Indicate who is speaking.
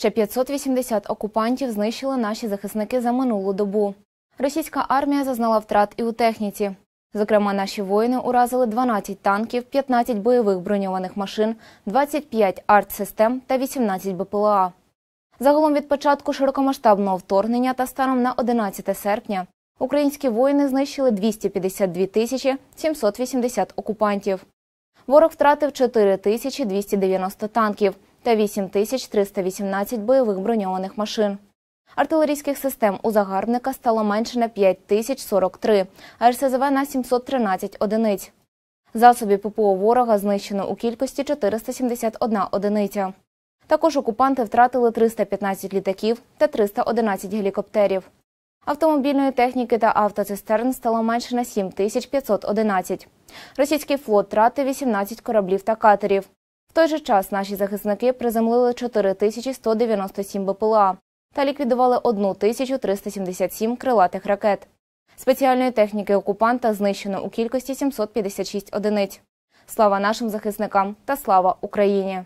Speaker 1: Ще 580 окупантів знищили наші захисники за минулу добу. Російська армія зазнала втрат і у техніці. Зокрема, наші воїни уразили 12 танків, 15 бойових броньованих машин, 25 артсистем та 18 БПЛА. Загалом від початку широкомасштабного вторгнення та станом на 11 серпня українські воїни знищили 252 тисячі 780 окупантів. Ворог втратив 4290 танків та 8318 бойових броньованих машин. Артилерійських систем у загарбника стало менше на 5043, а РСЗВ на 713 одиниць. Засоби ППО ворога знищено у кількості 471 одиниця. Також окупанти втратили 315 літаків та 311 гелікоптерів. Автомобільної техніки та автоцистерн стало менше на 7 тисяч 511. Російський флот тратив 18 кораблів та катерів. В той же час наші захисники приземлили 4197 БПЛА та ліквідували 1377 крилатих ракет. Спеціальної техніки окупанта знищено у кількості 756 одиниць. Слава нашим захисникам та слава Україні!